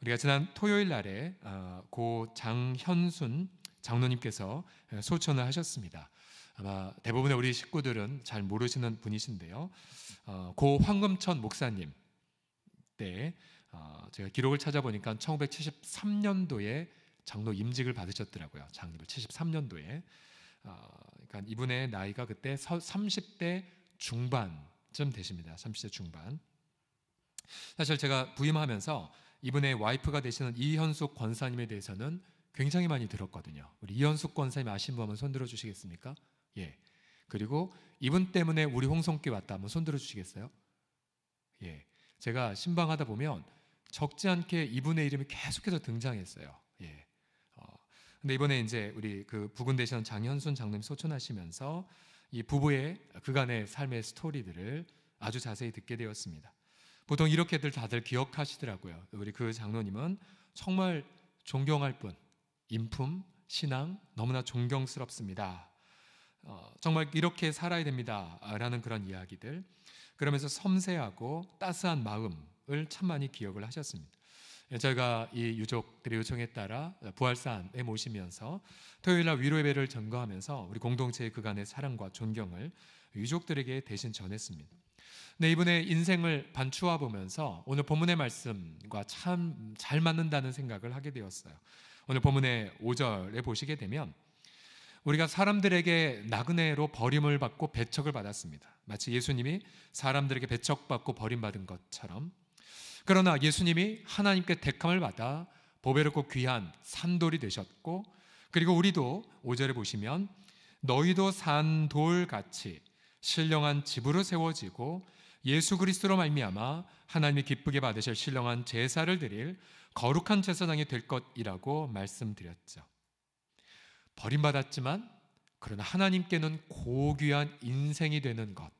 우리가 지난 토요일 날에 어, 고 장현순 장로님께서 어, 소천을 하셨습니다. 아마 대부분의 우리 식구들은 잘 모르시는 분이신데요. 어, 고 황금천 목사님 때 제가 기록을 찾아보니까 1973년도에 장로 임직을 받으셨더라고요. 장님을 73년도에. 그러니까 이분의 나이가 그때 30대 중반쯤 되십니다. 30대 중반. 사실 제가 부임하면서 이분의 와이프가 되시는 이현숙 권사님에 대해서는 굉장히 많이 들었거든요. 우리 이현숙 권사님 아시는 분 한번 손들어 주시겠습니까? 예. 그리고 이분 때문에 우리 홍성교 왔다 한번 손들어 주시겠어요? 예. 제가 신방하다 보면 적지 않게 이분의 이름이 계속해서 등장했어요. 예. 어, 근데 이번에 이제 우리 그 부근 되시는 장현순 장님 소천하시면서 이 부부의 그간의 삶의 스토리들을 아주 자세히 듣게 되었습니다. 보통 이렇게들 다들 기억하시더라고요. 우리 그 장로님은 정말 존경할 뿐 인품, 신앙 너무나 존경스럽습니다. 어, 정말 이렇게 살아야 됩니다라는 그런 이야기들 그러면서 섬세하고 따스한 마음을 참 많이 기억을 하셨습니다. 저희가 이 유족들의 요청에 따라 부활산에 모시면서 토요일 날 위로 예배를 전거하면서 우리 공동체의 그간의 사랑과 존경을 유족들에게 대신 전했습니다. 네, 이분의 인생을 반추와 보면서 오늘 본문의 말씀과 참 잘 맞는다는 생각을 하게 되었어요. 오늘 본문의 5절에 보시게 되면 우리가 사람들에게 나그네로 버림을 받고 배척을 받았습니다. 마치 예수님이 사람들에게 배척받고 버림받은 것처럼 그러나 예수님이 하나님께 택함을 받아 보배롭고 귀한 산돌이 되셨고 그리고 우리도 5절에 보시면 너희도 산돌같이 신령한 집으로 세워지고 예수 그리스도로 말미암아 하나님이 기쁘게 받으실 신령한 제사를 드릴 거룩한 제사장이 될 것이라고 말씀드렸죠. 버림받았지만 그러나 하나님께는 고귀한 인생이 되는 것,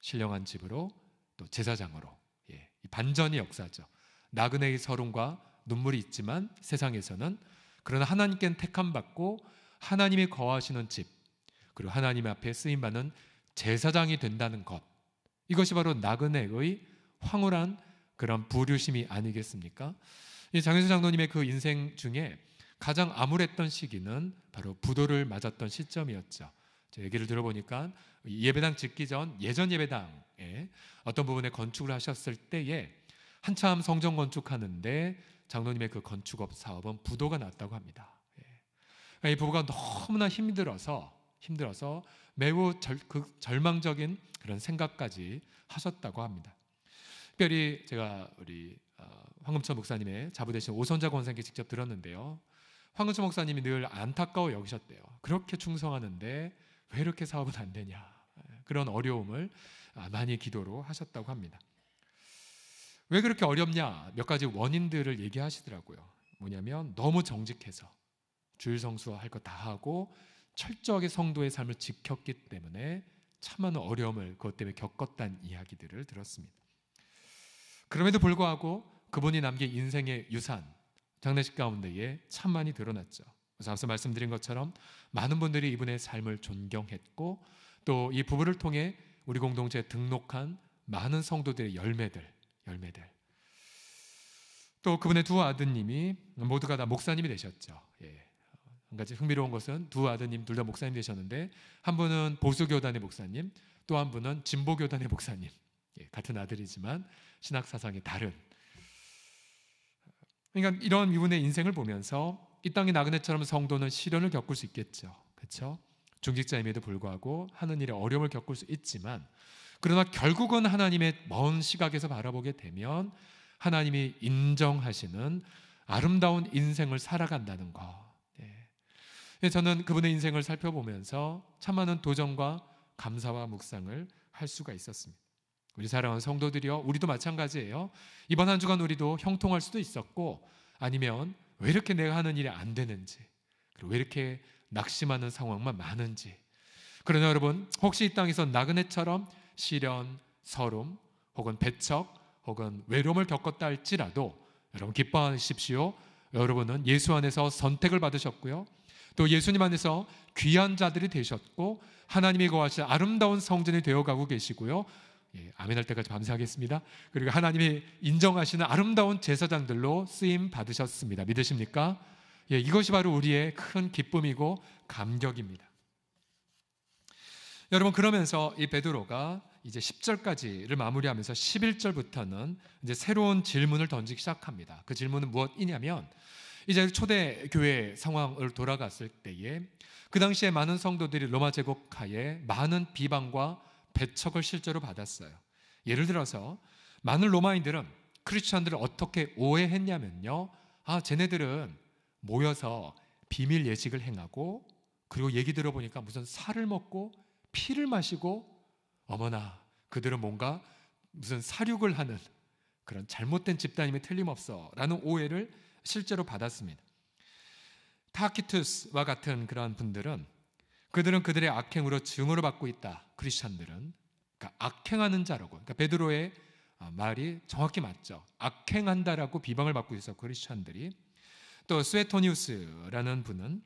신령한 집으로 또 제사장으로 예, 반전이 역사죠. 나그네의 서름과 눈물이 있지만 세상에서는 그러나 하나님께는 택함 받고 하나님이 거하시는 집 그리고 하나님 앞에 쓰임 받는 제사장이 된다는 것. 이것이 바로 나그네의 황홀한 그런 부류심이 아니겠습니까? 장현수 장로님의 그 인생 중에 가장 암울했던 시기는 바로 부도를 맞았던 시점이었죠. 얘기를 들어보니까 예배당 짓기 전 예전 예배당에 어떤 부분에 건축을 하셨을 때에 한참 성전 건축하는데 장로님의 그 건축업 사업은 부도가 났다고 합니다. 예. 그러니까 이 부부가 너무나 힘들어서 힘들어서 매우 절, 그 절망적인 그런 생각까지 하셨다고 합니다. 특별히 제가 우리 어, 황금천 목사님의 자부 대신 오선자 권사님께 직접 들었는데요. 황금천 목사님이 늘 안타까워 여기셨대요. 그렇게 충성하는데 왜 이렇게 사업은 안 되냐 그런 어려움을 아, 많이 기도로 하셨다고 합니다. 왜 그렇게 어렵냐 몇 가지 원인들을 얘기하시더라고요. 뭐냐면 너무 정직해서 주일 성수할 거 다 하고 철저하게 성도의 삶을 지켰기 때문에 참은 어려움을 그것 때문에 겪었다는 이야기들을 들었습니다. 그럼에도 불구하고 그분이 남긴 인생의 유산, 장례식 가운데에 참만이 드러났죠. 그래서 앞서 말씀드린 것처럼 많은 분들이 이분의 삶을 존경했고 또 이 부부를 통해 우리 공동체에 등록한 많은 성도들의 열매들, 열매들. 또 그분의 두 아드님이 모두가 다 목사님이 되셨죠. 예. 한 가지 흥미로운 것은 두 아드님 둘 다 목사님 되셨는데 한 분은 보수 교단의 목사님, 또 한 분은 진보 교단의 목사님. 예, 같은 아들이지만 신학 사상이 다른. 그러니까 이런 이분의 인생을 보면서 이 땅의 나그네처럼 성도는 시련을 겪을 수 있겠죠. 그렇죠? 중직자임에도 불구하고 하는 일에 어려움을 겪을 수 있지만 그러나 결국은 하나님의 먼 시각에서 바라보게 되면 하나님이 인정하시는 아름다운 인생을 살아간다는 것. 예, 저는 그분의 인생을 살펴보면서 참 많은 도전과 감사와 묵상을 할 수가 있었습니다. 우리 사랑하는 성도들이요, 우리도 마찬가지예요. 이번 한 주간 우리도 형통할 수도 있었고, 아니면 왜 이렇게 내가 하는 일이 안 되는지, 그리고 왜 이렇게 낙심하는 상황만 많은지. 그러나 여러분, 혹시 이 땅에서 나그네처럼 시련, 서름, 혹은 배척, 혹은 외로움을 겪었다 할지라도 여러분 기뻐하십시오. 여러분은 예수 안에서 선택을 받으셨고요. 또 예수님 안에서 귀한 자들이 되셨고 하나님이 거하신 아름다운 성전이 되어가고 계시고요. 예, 아멘 할 때까지 밤새하겠습니다. 그리고 하나님이 인정하시는 아름다운 제사장들로 쓰임 받으셨습니다. 믿으십니까? 예, 이것이 바로 우리의 큰 기쁨이고 감격입니다. 여러분 그러면서 이 베드로가 이제 10절까지를 마무리하면서 11절부터는 이제 새로운 질문을 던지기 시작합니다. 그 질문은 무엇이냐면 이제 초대 교회 상황을 돌아갔을 때에 그 당시에 많은 성도들이 로마 제국하에 많은 비방과 배척을 실제로 받았어요. 예를 들어서 많은 로마인들은 크리스천들을 어떻게 오해했냐면요. 아, 쟤네들은 모여서 비밀 예식을 행하고 그리고 얘기 들어보니까 무슨 살을 먹고 피를 마시고 어머나 그들은 뭔가 무슨 사륙을 하는 그런 잘못된 집단임에 틀림없어 라는 오해를 실제로 받았습니다. 타키투스와 같은 그러 분들은 그들은 그들의 악행으로 증오를 받고 있다. 크리스천들은 그러니까 악행하는 자라고. 그러니까 베드로의 어, 말이 정확히 맞죠. 악행한다라고 비방을 받고 있어 크리스천들이. 또 스웨토니우스라는 분은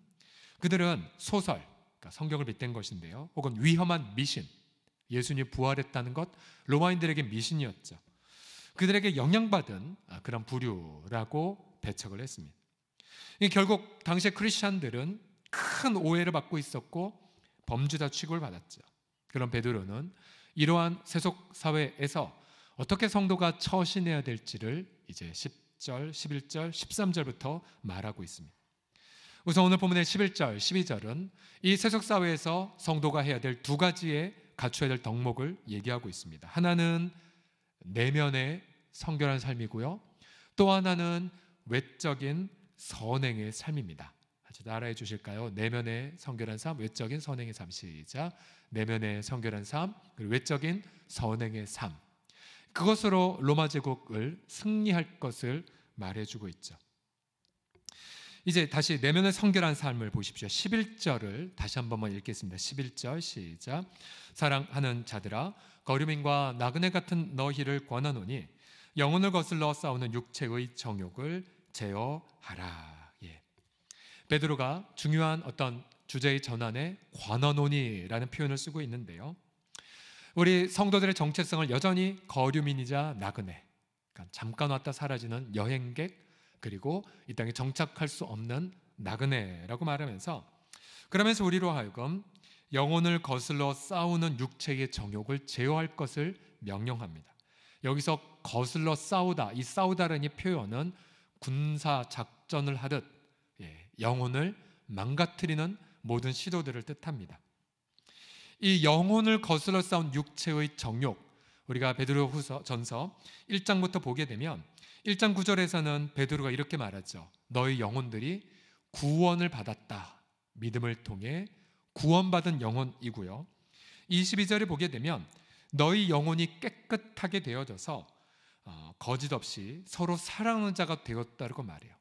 그들은 소설, 그러니까 성경을 빗댄 것인데요. 혹은 위험한 미신, 예수님 부활했다는 것, 로마인들에게 미신이었죠. 그들에게 영향받은 아, 그런 부류라고 대척을 했습니다. 결국 당시의 크리스천들은 큰 오해를 받고 있었고 범죄자 취급을 받았죠. 그런 베드로는 이러한 세속 사회에서 어떻게 성도가 처신해야 될지를 이제 10절, 11절, 13절부터 말하고 있습니다. 우선 오늘 본문의 11절, 12절은 이 세속 사회에서 성도가 해야 될 두 가지의 갖춰야 될 덕목을 얘기하고 있습니다. 하나는 내면의 성결한 삶이고요. 또 하나는 외적인 선행의 삶입니다. 따라해 주실까요? 내면의 성결한 삶, 외적인 선행의 삶 시작. 내면의 성결한 삶, 그리고 외적인 선행의 삶. 그것으로 로마 제국을 승리할 것을 말해주고 있죠. 이제 다시 내면의 성결한 삶을 보십시오. 11절을 다시 한 번만 읽겠습니다. 11절 시작. 사랑하는 자들아 거류민과 나그네 같은 너희를 권하노니 영혼을 거슬러 싸우는 육체의 정욕을 제어하라. 예. 베드로가 중요한 어떤 주제의 전환에 관원론이라는 표현을 쓰고 있는데요. 우리 성도들의 정체성을 여전히 거류민이자 나그네, 그러니까 잠깐 왔다 사라지는 여행객, 그리고 이 땅에 정착할 수 없는 나그네라고 말하면서 그러면서 우리로 하여금 영혼을 거슬러 싸우는 육체의 정욕을 제어할 것을 명령합니다. 여기서 거슬러 싸우다, 이 싸우다라는 표현은 군사 작전을 하듯 예, 영혼을 망가뜨리는 모든 시도들을 뜻합니다. 이 영혼을 거슬러 싸운 육체의 정욕 우리가 베드로 후서 전서 1장부터 보게 되면 1장 9절에서는 베드로가 이렇게 말하죠. 너희 영혼들이 구원을 받았다. 믿음을 통해 구원받은 영혼이고요. 22절에 보게 되면 너희 영혼이 깨끗하게 되어져서 어, 거짓 없이 서로 사랑하는 자가 되었다고 말해요.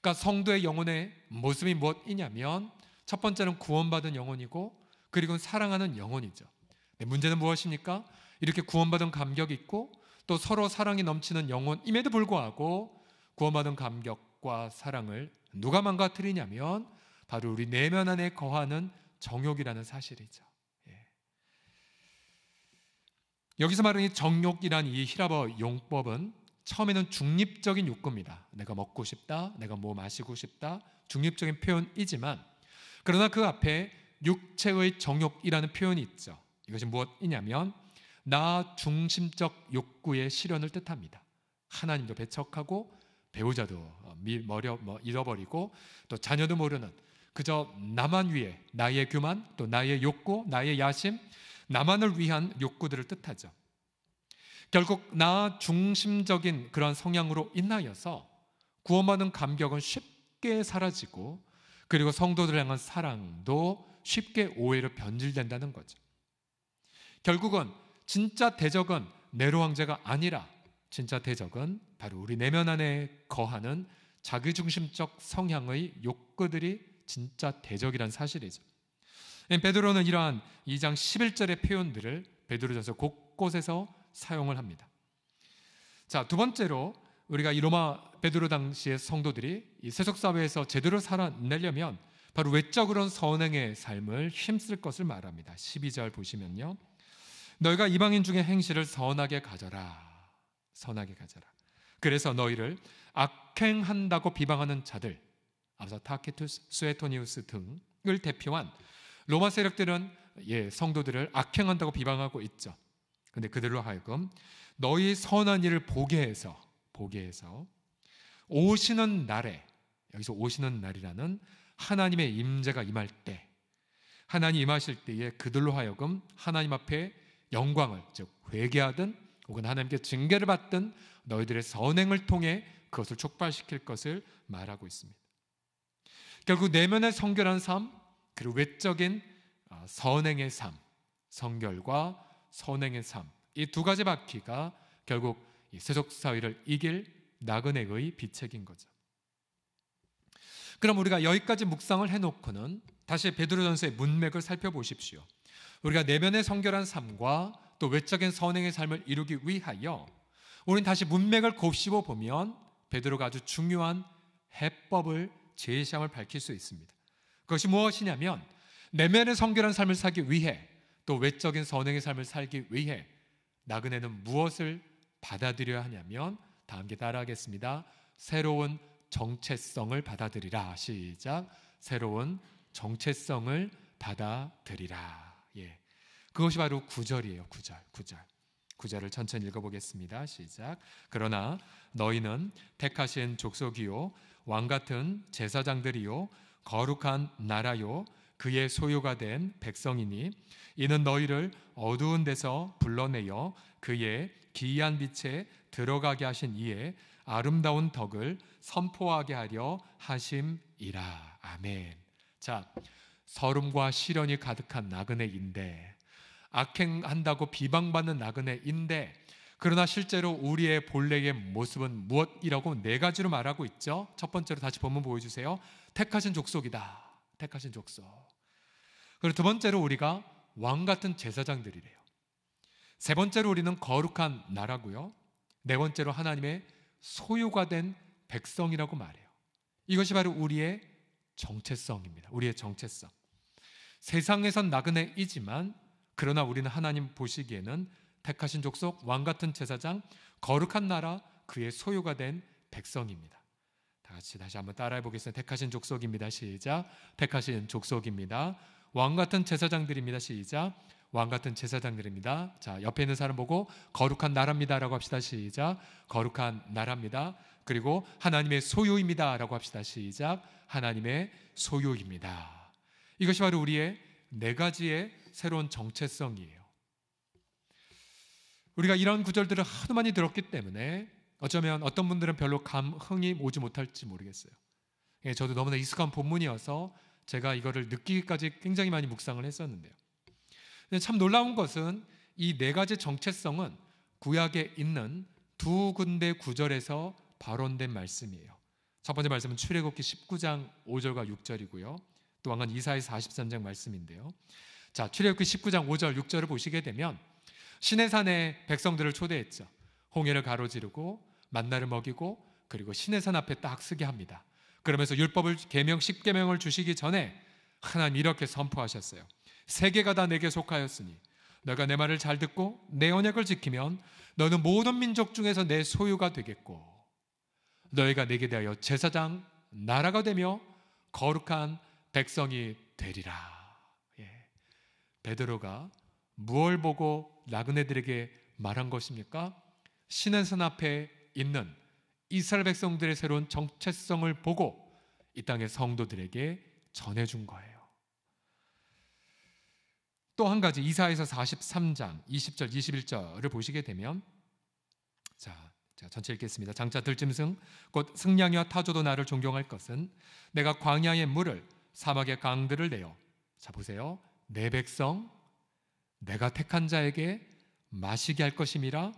그러니까 성도의 영혼의 모습이 무엇이냐면 첫 번째는 구원받은 영혼이고 그리고 사랑하는 영혼이죠. 네, 문제는 무엇입니까? 이렇게 구원받은 감격이 있고 또 서로 사랑이 넘치는 영혼임에도 불구하고 구원받은 감격과 사랑을 누가 망가뜨리냐면 바로 우리 내면 안에 거하는 정욕이라는 사실이죠. 여기서 말하는 이 정욕이란 이 히라버 용법은 처음에는 중립적인 욕구입니다. 내가 먹고 싶다, 내가 뭐 마시고 싶다, 중립적인 표현이지만 그러나 그 앞에 육체의 정욕이라는 표현이 있죠. 이것이 무엇이냐면 나 중심적 욕구의 실현을 뜻합니다. 하나님도 배척하고 배우자도 머려 뭐 잃어버리고 또 자녀도 모르는 그저 나만 위해 나의 교만 또 나의 욕구 나의 야심 나만을 위한 욕구들을 뜻하죠. 결국 나 중심적인 그런 성향으로 인하여서 구원받는 감격은 쉽게 사라지고 그리고 성도들 향한 사랑도 쉽게 오해로 변질된다는 거죠. 결국은 진짜 대적은 네로 황제가 아니라 진짜 대적은 바로 우리 내면 안에 거하는 자기중심적 성향의 욕구들이 진짜 대적이란 사실이죠. 예, 베드로는 이러한 2장 11절의 표현들을 베드로전서 곳곳에서 사용을 합니다. 자, 두 번째로 우리가 이 로마 베드로 당시의 성도들이 이 세속 사회에서 제대로 살아내려면 바로 외적으로는 선행의 삶을 힘쓸 것을 말합니다. 12절 보시면요. 너희가 이방인 중에 행실을 선하게 가져라. 선하게 가져라. 그래서 너희를 악행한다고 비방하는 자들, 아사 타케투스, 스웨토니우스 등을 대표한 로마 세력들은 예, 성도들을 악행한다고 비방하고 있죠. 근데 그들로 하여금 너희 선한 일을 보게 해서 보게 해서 오시는 날에 여기서 오시는 날이라는 하나님의 임재가 임할 때 하나님 임하실 때에 그들로 하여금 하나님 앞에 영광을 즉 회개하든 혹은 하나님께 징계를 받든 너희들의 선행을 통해 그것을 촉발시킬 것을 말하고 있습니다. 결국 내면의 성결한 삶, 그리고 외적인 어, 선행의 삶, 성결과 선행의 삶, 이 두 가지 바퀴가 결국 세속 사회를 이길 나그네의 비책인 거죠. 그럼 우리가 여기까지 묵상을 해놓고는 다시 베드로전서의 문맥을 살펴보십시오. 우리가 내면의 성결한 삶과 또 외적인 선행의 삶을 이루기 위하여 우리는 다시 문맥을 곱씹어 보면 베드로가 아주 중요한 해법을 제시함을 밝힐 수 있습니다. 그것이 무엇이냐면 내면의 성결한 삶을 살기 위해 또 외적인 선행의 삶을 살기 위해 나그네는 무엇을 받아들여야 하냐면 다음께 따라하겠습니다. 새로운 정체성을 받아들이라. 시작. 새로운 정체성을 받아들이라. 예. 그것이 바로 구절이에요구절구절 9절을 천천히 읽어보겠습니다. 시작. 그러나 너희는 택하신 족속이요. 왕 같은 제사장들이요. 거룩한 나라요 그의 소유가 된 백성이니 이는 너희를 어두운 데서 불러내어 그의 기이한 빛에 들어가게 하신 이에 아름다운 덕을 선포하게 하려 하심이라 아멘. 자 서름과 시련이 가득한 나그네인데 악행한다고 비방받는 나그네인데 그러나 실제로 우리의 본래의 모습은 무엇이라고 네 가지로 말하고 있죠. 첫 번째로 다시 본문 보여주세요. 택하신 족속이다. 택하신 족속. 그리고 두 번째로 우리가 왕 같은 제사장들이래요. 세 번째로 우리는 거룩한 나라고요. 네 번째로 하나님의 소유가 된 백성이라고 말해요. 이것이 바로 우리의 정체성입니다. 우리의 정체성. 세상에선 나그네이지만 그러나 우리는 하나님 보시기에는 택하신 족속 왕 같은 제사장 거룩한 나라 그의 소유가 된 백성입니다. 같이 다시 한번 따라해 보겠습니다. 택하신 족속입니다. 시작. 택하신 족속입니다. 왕 같은 제사장들입니다. 시작. 왕 같은 제사장들입니다. 자, 옆에 있는 사람 보고 거룩한 나라입니다라고 합시다. 시작. 거룩한 나라입니다. 그리고 하나님의 소유입니다라고 합시다. 시작. 하나님의 소유입니다. 이것이 바로 우리의 네 가지의 새로운 정체성이에요. 우리가 이런 구절들을 하도 많이 들었기 때문에 어쩌면 어떤 분들은 별로 감흥이 오지 못할지 모르겠어요. 예, 저도 너무나 익숙한 본문이어서 제가 이거를 느끼기까지 굉장히 많이 묵상을 했었는데요. 참 놀라운 것은 이 네 가지 정체성은 구약에 있는 두 군데 구절에서 발언된 말씀이에요. 첫 번째 말씀은 출애굽기 19장 5절과 6절이고요. 또 왕은 이사의 43장 말씀인데요. 자, 출애굽기 19장 5절 6절을 보시게 되면 시내산에 백성들을 초대했죠. 홍해를 가로지르고 만나를 먹이고 그리고 신의 산 앞에 딱 쓰게 합니다. 그러면서 율법을 계명 십계명을 주시기 전에 하나님 이렇게 선포하셨어요. 세계가 다 내게 속하였으니 너가 내 말을 잘 듣고 내 언약을 지키면 너는 모든 민족 중에서 내 소유가 되겠고 너희가 내게 대하여 제사장 나라가 되며 거룩한 백성이 되리라. 예. 베드로가 무얼 보고 나그네들에게 말한 것입니까? 신의 산 앞에 있는 이스라엘 백성들의 새로운 정체성을 보고 이 땅의 성도들에게 전해준 거예요. 또 한 가지 이사에서 43장 20절 21절을 보시게 되면 자 전체 읽겠습니다. 장차 들짐승 곧 승냥이와 타조도 나를 존경할 것은 내가 광야의 물을 사막의 강들을 내어 자 보세요 내 백성 내가 택한 자에게 마시게 할 것임이라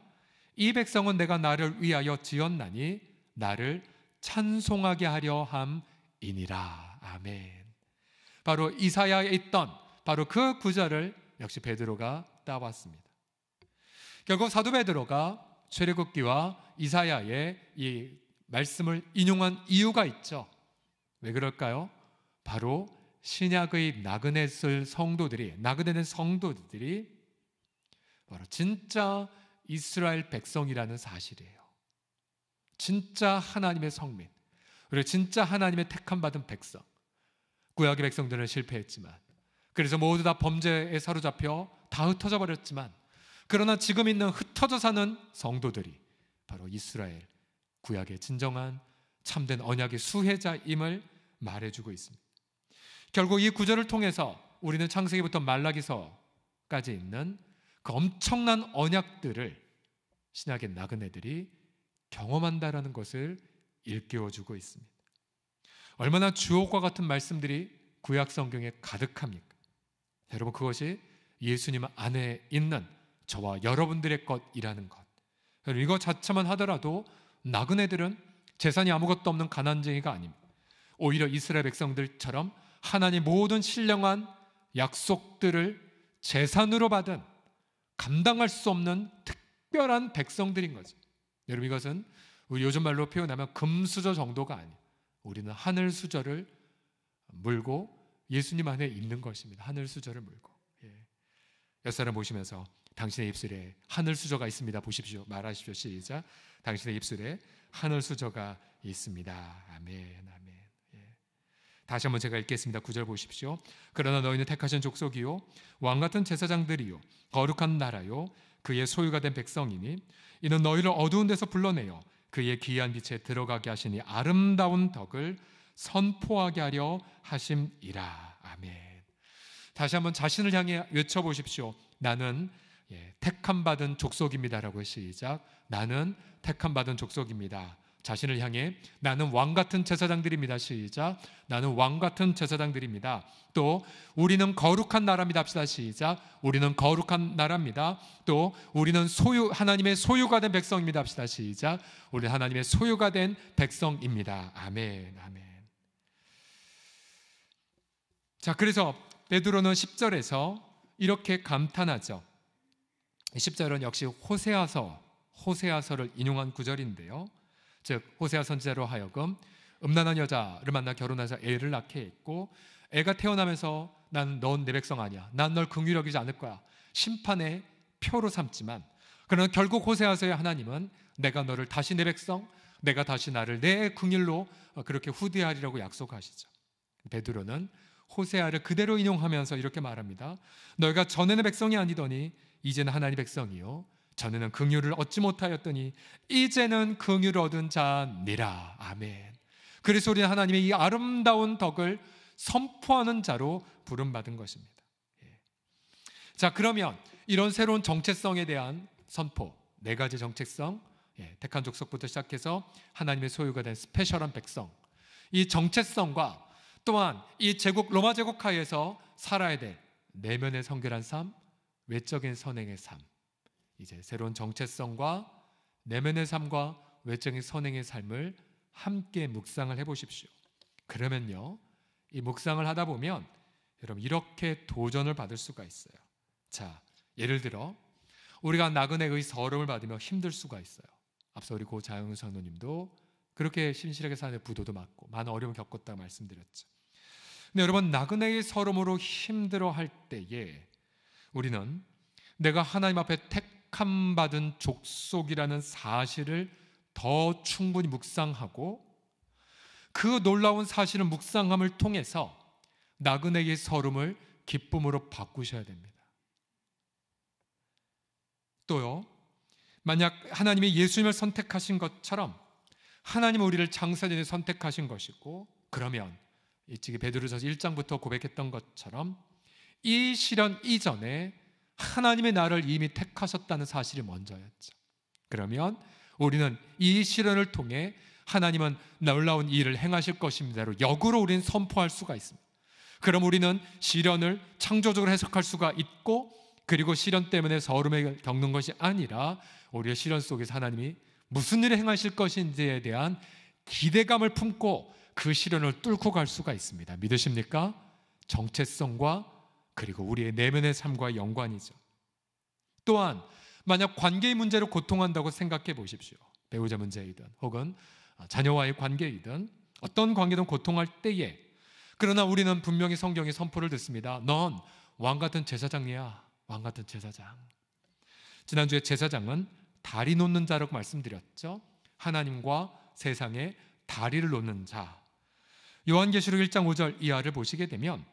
이 백성은 내가 나를 위하여 지었나니 나를 찬송하게 하려 함이니라. 아멘. 바로 이사야에 있던 바로 그 구절을 역시 베드로가 따왔습니다. 결국 사도 베드로가 출애굽기와 이사야의 이 말씀을 인용한 이유가 있죠. 왜 그럴까요? 바로 신약의 나그네슬 성도들이 나그네는 성도들이 바로 진짜 이스라엘 백성이라는 사실이에요. 진짜 하나님의 성민, 그리고 진짜 하나님의 택함받은 백성. 구약의 백성들은 실패했지만, 그래서 모두 다 범죄에 사로잡혀 다 흩어져 버렸지만, 그러나 지금 있는 흩어져 사는 성도들이 바로 이스라엘 구약의 진정한 참된 언약의 수혜자임을 말해주고 있습니다. 결국 이 구절을 통해서 우리는 창세기부터 말라기서까지 있는 그 엄청난 언약들을 신약의 나그네들이 경험한다라는 것을 일깨워 주고 있습니다. 얼마나 주옥과 같은 말씀들이 구약 성경에 가득합니까? 여러분 그것이 예수님 안에 있는 저와 여러분들의 것이라는 것. 이거 자체만 하더라도 나그네들은 재산이 아무것도 없는 가난쟁이가 아닙니다. 오히려 이스라엘 백성들처럼 하나님 모든 신령한 약속들을 재산으로 받은 감당할 수 없는 특별한 백성들인 거죠. 여러분 이것은 우리 요즘 말로 표현하면 금수저 정도가 아니에요. 우리는 하늘 수저를 물고 예수님 안에 있는 것입니다. 하늘 수저를 물고. 예. 옆사람 보시면서 당신의 입술에 하늘 수저가 있습니다. 보십시오. 말하십시오. 시작. 당신의 입술에 하늘 수저가 있습니다. 아멘. 아멘. 다시 한번 제가 읽겠습니다. 구절 보십시오. 그러나 너희는 택하신 족속이요 왕 같은 제사장들이요 거룩한 나라요 그의 소유가 된 백성이니 이는 너희를 어두운 데서 불러내어 그의 귀한 빛에 들어가게 하시니 아름다운 덕을 선포하게 하려 하심이라. 아멘. 다시 한번 자신을 향해 외쳐 보십시오. 나는 예, 택함 받은 족속입니다라고 시작. 나는 택함 받은 족속입니다. 자신을 향해 나는 왕 같은 제사장들입니다. 시작. 나는 왕 같은 제사장들입니다. 또 우리는 거룩한 나라입니다. 합시다. 시작. 우리는 거룩한 나라입니다. 또 우리는 소유 하나님의 소유가 된 백성입니다. 합시다. 시작. 우리 하나님의 소유가 된 백성입니다. 아멘. 아멘. 자, 그래서 베드로는 10절에서 이렇게 감탄하죠. 10절은 역시 호세아서, 호세아서를 인용한 구절인데요. 즉 호세아 선지자로 하여금 음란한 여자를 만나 결혼해서 애를 낳게 했고 애가 태어나면서 난넌내 백성 아니야. 난 널 긍휼히 여기지 않을 거야. 심판의 표로 삼지만 그러나 결국 호세아서의 하나님은 내가 너를 다시 내 백성, 내가 다시 나를 내 긍휼로 어, 그렇게 후대하리라고 약속하시죠. 베드로는 호세아를 그대로 인용하면서 이렇게 말합니다. 너희가 전에는 백성이 아니더니 이제는 하나님의 백성이요 전에는 긍휼을 얻지 못하였더니 이제는 긍휼을 얻은 자니라. 아멘. 그래서 우리는 하나님의 이 아름다운 덕을 선포하는 자로 부름 받은 것입니다. 예. 자, 그러면 이런 새로운 정체성에 대한 선포 네 가지 정체성 예, 택한 족속부터 시작해서 하나님의 소유가 된 스페셜한 백성 이 정체성과 또한 이 제국 로마 제국 하에서 살아야 될 내면의 성결한 삶, 외적인 선행의 삶 이제 새로운 정체성과 내면의 삶과 외적인 선행의 삶을 함께 묵상을 해보십시오. 그러면요, 이 묵상을 하다 보면 여러분 이렇게 도전을 받을 수가 있어요. 자, 예를 들어 우리가 나그네의 서름을 받으며 힘들 수가 있어요. 앞서 우리 고 자영우 장로님도 그렇게 신실하게 사는 부도도 맞고 많은 어려움을 겪었다 말씀드렸죠. 근데 여러분 나그네의 서름으로 힘들어할 때에 우리는 내가 하나님 앞에 택 택함 받은 족속이라는 사실을 더 충분히 묵상하고 그 놀라운 사실을 묵상함을 통해서 나그네의 설움을 기쁨으로 바꾸셔야 됩니다. 또요. 만약 하나님이 예수님을 선택하신 것처럼 하나님 우리를 장사진에 선택하신 것이고 그러면 일찍이 베드로서 1장부터 고백했던 것처럼 이 시련 이전에 하나님의 나를 이미 택하셨다는 사실이 먼저였죠. 그러면 우리는 이 실현을 통해 하나님은 놀라운 일을 행하실 것입니로 역으로 우리는 선포할 수가 있습니다. 그럼 우리는 시련을 창조적으로 해석할 수가 있고 그리고 시련 때문에 서름을 겪는 것이 아니라 오히려 시련 속에서 하나님이 무슨 일을 행하실 것인지에 대한 기대감을 품고 그 시련을 뚫고 갈 수가 있습니다. 믿으십니까? 정체성과 그리고 우리의 내면의 삶과 연관이죠. 또한 만약 관계의 문제로 고통한다고 생각해 보십시오. 배우자 문제이든 혹은 아, 자녀와의 관계이든 어떤 관계든 고통할 때에 그러나 우리는 분명히 성경의 선포를 듣습니다. 넌왕 같은 제사장이야. 왕 같은 제사장. 지난주에 제사장은 다리 놓는 자라고 말씀드렸죠. 하나님과 세상에 다리를 놓는 자. 요한계시록 1장 5절 이하를 보시게 되면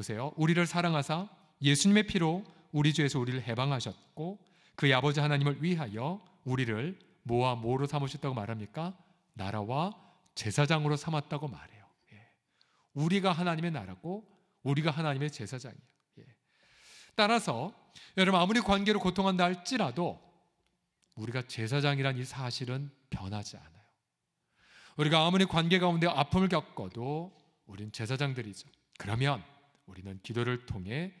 보세요. 우리를 사랑하사 예수님의 피로 우리 죄에서 우리를 해방하셨고 그의 아버지 하나님을 위하여 우리를 뭐와 뭐로 삼으셨다고 말합니까? 나라와 제사장으로 삼았다고 말해요. 예. 우리가 하나님의 나라고 우리가 하나님의 제사장이에요. 예. 따라서 여러분 아무리 관계로 고통한다 할지라도 우리가 제사장이란 이 사실은 변하지 않아요. 우리가 아무리 관계 가운데 아픔을 겪어도 우린 제사장들이죠. 그러면 우리는 기도를 통해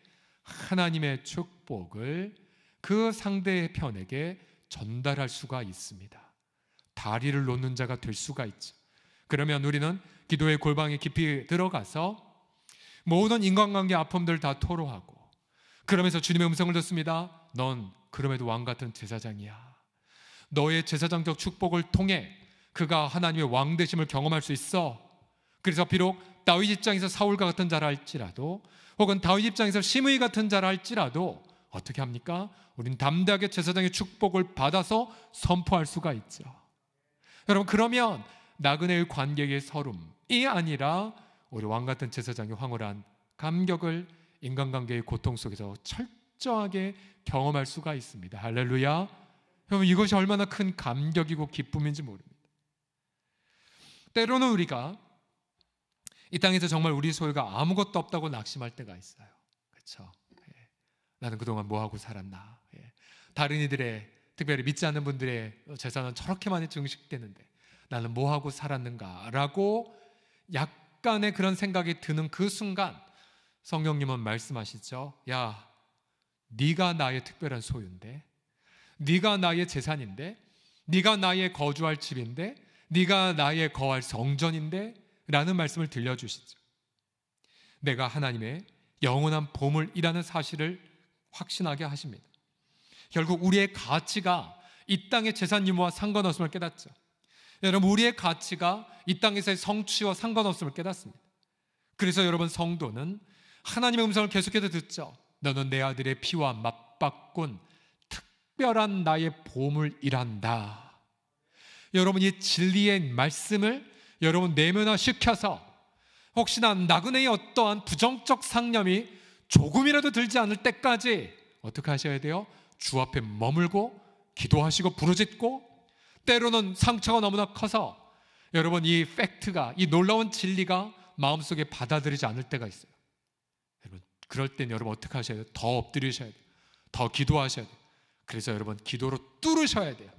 하나님의 축복을 그 상대의 편에게 전달할 수가 있습니다. 다리를 놓는 자가 될 수가 있죠. 그러면 우리는 기도의 골방에 깊이 들어가서 모든 인간관계 아픔들 다 토로하고 그러면서 주님의 음성을 듣습니다. 넌 그럼에도 왕 같은 제사장이야. 너의 제사장적 축복을 통해 그가 하나님의 왕 되심을 경험할 수 있어. 그래서 비록 다윗 입장에서 사울과 같은 자라 할지라도 혹은 다윗 입장에서 심의 같은 자라 할지라도 어떻게 합니까? 우린 담대하게 제사장의 축복을 받아서 선포할 수가 있죠. 여러분 그러면 나그네의 관객의 서름이 아니라 우리 왕 같은 제사장의 황홀한 감격을 인간관계의 고통 속에서 철저하게 경험할 수가 있습니다. 할렐루야. 여러분 이것이 얼마나 큰 감격이고 기쁨인지 모릅니다. 때로는 우리가 이 땅에서 정말 우리 소유가 아무것도 없다고 낙심할 때가 있어요. 그렇죠? 예. 나는 그동안 뭐 하고 살았나? 예. 다른 이들의 특별히 믿지 않는 분들의 재산은 저렇게 많이 증식되는데 나는 뭐 하고 살았는가라고 약간의 그런 생각이 드는 그 순간 성령님은 말씀하시죠. 야, 네가 나의 특별한 소유인데, 네가 나의 재산인데, 네가 나의 거주할 집인데, 네가 나의 거할 성전인데, 라는 말씀을 들려주시죠. 내가 하나님의 영원한 보물이라는 사실을 확신하게 하십니다. 결국 우리의 가치가 이 땅의 재산 유무와 상관없음을 깨닫죠. 여러분 우리의 가치가 이 땅에서의 성취와 상관없음을 깨닫습니다. 그래서 여러분 성도는 하나님의 음성을 계속해서 듣죠. 너는 내 아들의 피와 맞바꾼 특별한 나의 보물이란다. 여러분 이 진리의 말씀을 여러분 내면화 시켜서 혹시나 나그네의 어떠한 부정적 상념이 조금이라도 들지 않을 때까지 어떻게 하셔야 돼요? 주 앞에 머물고 기도하시고 부르짖고 때로는 상처가 너무나 커서 여러분 이 팩트가 이 놀라운 진리가 마음속에 받아들이지 않을 때가 있어요. 여러분 그럴 땐 여러분 어떻게 하셔야 돼요? 더 엎드리셔야 돼요. 더 기도하셔야 돼요. 그래서 여러분 기도로 뚫으셔야 돼요.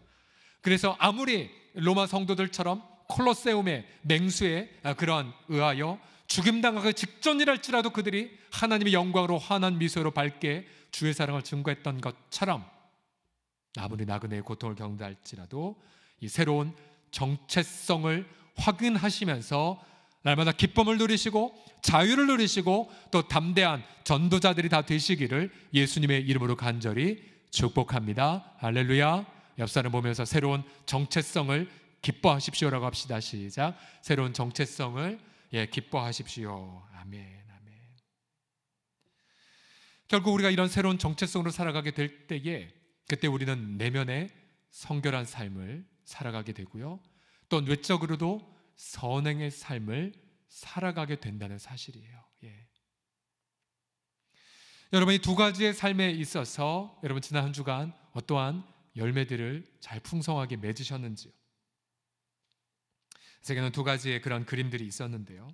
그래서 아무리 로마 성도들처럼 콜로세움의 맹수에 아, 그러한 의하여 죽임당하기 직전이랄지라도 그들이 하나님의 영광으로 환한 미소로 밝게 주의 사랑을 증거했던 것처럼 아무리 나그네의 고통을 경험할지라도 이 새로운 정체성을 확인하시면서 날마다 기쁨을 누리시고 자유를 누리시고 또 담대한 전도자들이 다 되시기를 예수님의 이름으로 간절히 축복합니다. 할렐루야. 옆 사람 보면서 새로운 정체성을 기뻐하십시오라고 합시다. 시작. 새로운 정체성을 예, 기뻐하십시오. 아멘. 아멘. 결국 우리가 이런 새로운 정체성으로 살아가게 될 때에 그때 우리는 내면에 성결한 삶을 살아가게 되고요. 또 외적으로도 선행의 삶을 살아가게 된다는 사실이에요. 예. 여러분이 두 가지의 삶에 있어서 여러분 지난 한 주간 어떠한 열매들을 잘 풍성하게 맺으셨는지요? 세계는 두 가지의 그런 그림들이 있었는데요.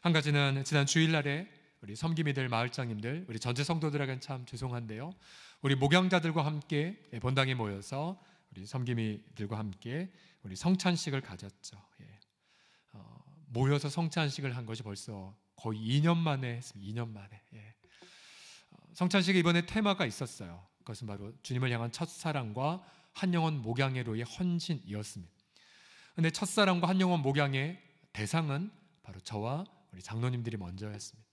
한 가지는 지난 주일날에 우리 섬김이들 마을장님들 우리 전체 성도들에겐 참 죄송한데요. 우리 목양자들과 함께 본당에 모여서 우리 섬김이들과 함께 우리 성찬식을 가졌죠. 예. 어, 모여서 성찬식을 한 것이 벌써 거의 2년 만에 2년 만에 예. 어, 성찬식에 이번에 테마가 있었어요. 그것은 바로 주님을 향한 첫사랑과 한영원 목양회로의 헌신이었습니다. 근데 첫사랑과 한영원 목양의 대상은 바로 저와 우리 장로님들이 먼저였습니다.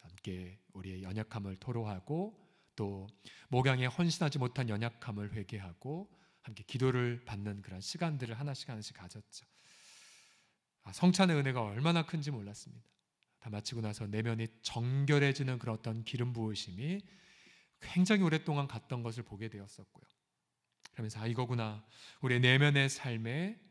함께 우리의 연약함을 토로하고 또 목양에 헌신하지 못한 연약함을 회개하고 함께 기도를 받는 그런 시간들을 하나씩 하나씩 가졌죠. 아, 성찬의 은혜가 얼마나 큰지 몰랐습니다. 다 마치고 나서 내면이 정결해지는 그런 어떤 기름 부으심이 굉장히 오랫동안 갔던 것을 보게 되었었고요. 그러면서 아 이거구나 우리 내면의 삶에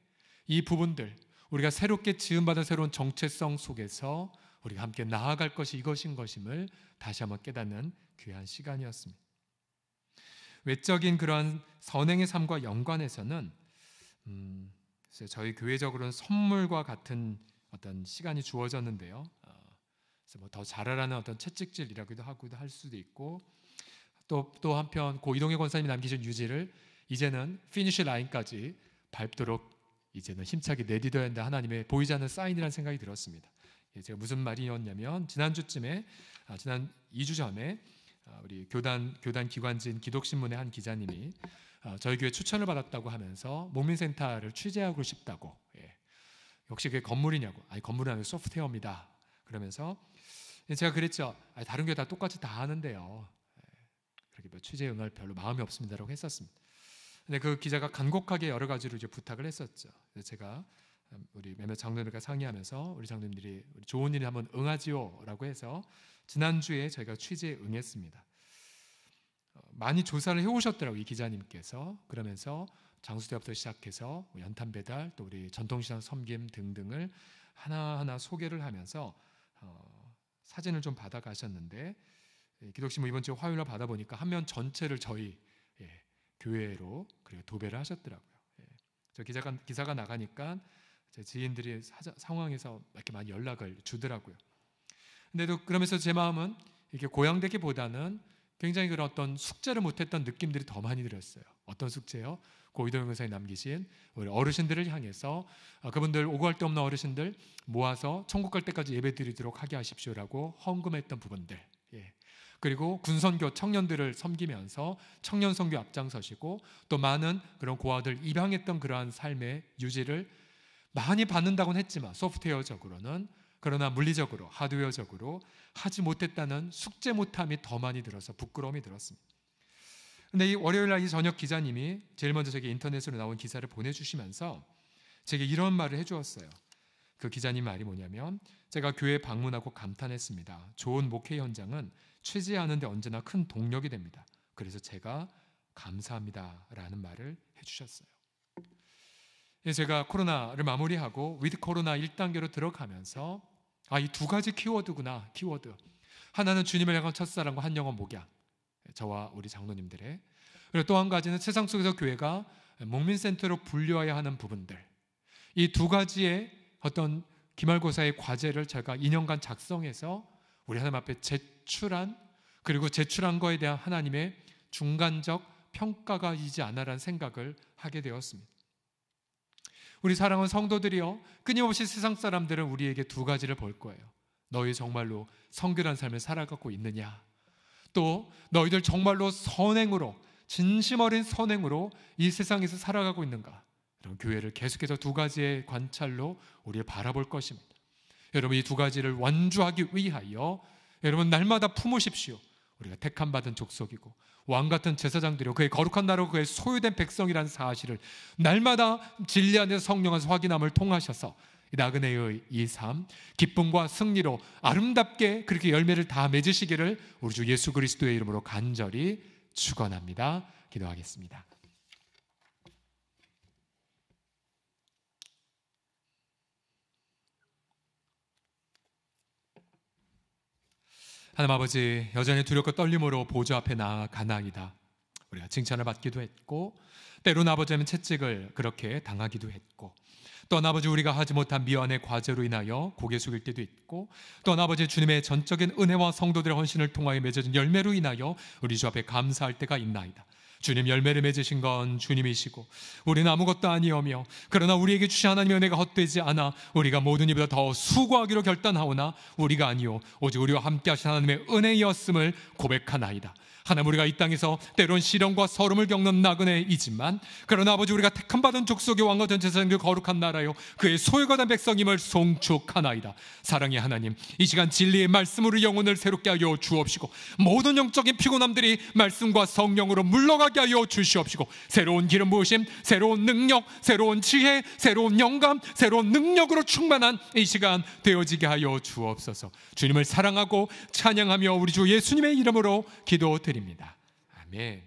이 부분들 우리가 새롭게 지음받은 새로운 정체성 속에서 우리가 함께 나아갈 것이 이것인 것임을 다시 한번 깨닫는 귀한 시간이었습니다. 외적인 그러한 선행의 삶과 연관해서는 음, 저희 교회적으로는 선물과 같은 어떤 시간이 주어졌는데요. 그래서 어, 뭐더 잘하라는 어떤 채찍질이라고도 하고도 할 수도 있고 또 또 한편 고 이동혜 권사님이 남기신 유지를 이제는 피니시 라인까지 밟도록 이제는 힘차게 내딛어야 한다 하나님의 보이지 않는 사인이라는 생각이 들었습니다. 예, 제가 무슨 말이었냐면 지난주쯤에 아, 지난 2주 전에 아, 우리 교단 교단 기관지인 기독신문의 한 기자님이 아, 저희 교회 추천을 받았다고 하면서 목민센터를 취재하고 싶다고 예. 역시 그게 건물이냐고 아니 건물은 아니고 소프트웨어입니다 그러면서 예, 제가 그랬죠 다른 교회 다 똑같이 다 하는데요 예, 그렇게 뭐 취재 응할 별로 마음이 없습니다라고 했었습니다 근데 그 기자가 간곡하게 여러 가지로 이제 부탁을 했었죠. 제가 음, 우리 매매 장로님과 상의하면서 우리 장로님들이 좋은 일에 한번 응하지요라고 해서 지난주에 저희가 취재 응했습니다. 어, 많이 조사를 해오셨더라고이 기자님께서. 그러면서 장수대부터 시작해서 뭐 연탄 배달, 또 우리 전통시장 섬김 등등을 하나하나 소개를 하면서 어, 사진을 좀 받아가셨는데 예, 기독신문 뭐 이번 주 화요일에 받아보니까 한 면 전체를 저희 예, 교회로 그리고 도배를 하셨더라고요. 예. 저 기사가 기사가 나가니까 제 지인들이 사자, 상황에서 이렇게 많이 연락을 주더라고요. 근데도 그러면서 제 마음은 이렇게 고양되기보다는 굉장히 그런 어떤 숙제를 못했던 느낌들이 더 많이 들었어요. 어떤 숙제요? 고이동영 선생이 남기신 우리 어르신들을 향해서 아, 그분들 오고 갈데 없는 어르신들 모아서 천국 갈 때까지 예배드리도록 하게 하십시오라고 헌금했던 부분들 그리고 군선교 청년들을 섬기면서 청년 선교 앞장서시고 또 많은 그런 고아들 입양했던 그러한 삶의 유지를 많이 받는다고는 했지만 소프트웨어적으로는 그러나 물리적으로 하드웨어적으로 하지 못했다는 숙제 못함이 더 많이 들어서 부끄러움이 들었습니다. 근데 이 월요일 날이 저녁 기자님이 제일 먼저 저게 인터넷으로 나온 기사를 보내주시면서 제게 이런 말을 해주었어요. 그 기자님 말이 뭐냐면 제가 교회 방문하고 감탄했습니다. 좋은 목회 현장은 취재하는데 언제나 큰 동력이 됩니다. 그래서 제가 감사합니다라는 말을 해주셨어요. 예, 제가 코로나를 마무리하고 위드 코로나 1단계로 들어가면서 아 이 두 가지 키워드구나 키워드 하나는 주님을 향한 첫사랑과 한 영혼 목양 예, 저와 우리 장로님들의 그리고 또 한 가지는 세상 속에서 교회가 목민센터로 분류야 하는 부분들 이 두 가지의 어떤 기말고사의 과제를 제가 2년간 작성해서 우리 하나님 앞에 제출한 그리고 제출한 거에 대한 하나님의 중간적 평가가 이지 않아라는 생각을 하게 되었습니다. 우리 사랑은 성도들이요 끊임없이 세상 사람들은 우리에게 두 가지를 볼 거예요. 너희 정말로 성결한 삶을 살아가고 있느냐? 또 너희들 정말로 선행으로 진심 어린 선행으로 이 세상에서 살아가고 있는가? 이런 교회를 계속해서 두 가지의 관찰로 우리를 바라볼 것입니다. 여러분 이 두 가지를 완주하기 위하여 여러분 날마다 품으십시오. 우리가 택함 받은 족속이고 왕 같은 제사장들이요 그의 거룩한 나라로 그의 소유된 백성이라는 사실을 날마다 진리 안에서 성령 에서 확인함을 통하셔서 나그네의 이 삶, 기쁨과 승리로 아름답게 그렇게 열매를 다 맺으시기를 우리 주 예수 그리스도의 이름으로 간절히 축원합니다. 기도하겠습니다. 하나님 아버지 여전히 두렵고 떨림으로 보좌 앞에 나아가나이다. 우리가 칭찬을 받기도 했고 때로는 아버지는 채찍을 그렇게 당하기도 했고 또 아버지 우리가 하지 못한 미완의 과제로 인하여 고개 숙일 때도 있고 또 아버지 주님의 전적인 은혜와 성도들의 헌신을 통하여 맺어진 열매로 인하여 우리 주 앞에 감사할 때가 있나이다. 주님 열매를 맺으신 건 주님이시고 우리는 아무것도 아니오며 그러나 우리에게 주신 하나님의 은혜가 헛되지 않아 우리가 모든 이보다 더 수고하기로 결단하오나 우리가 아니오 오직 우리와 함께 하신 하나님의 은혜였음을 고백하나이다. 하나님 우리가 이 땅에서 때론 시련과 서름을 겪는 나그네이지만 그러나 아버지 우리가 택함받은 족속의 왕과 전체사장들 그 거룩한 나라요 그의 소유가 된 백성임을 송축하나이다 사랑의 하나님 이 시간 진리의 말씀으로 영혼을 새롭게 하여 주옵시고 모든 영적인 피곤함들이 말씀과 성령으로 물러가게 하여 주시옵시고 새로운 기름 부으심 새로운 능력 새로운 지혜 새로운 영감 새로운 능력으로 충만한 이 시간 되어지게 하여 주옵소서 주님을 사랑하고 찬양하며 우리 주 예수님의 이름으로 기도드립니다 드립니다 아멘.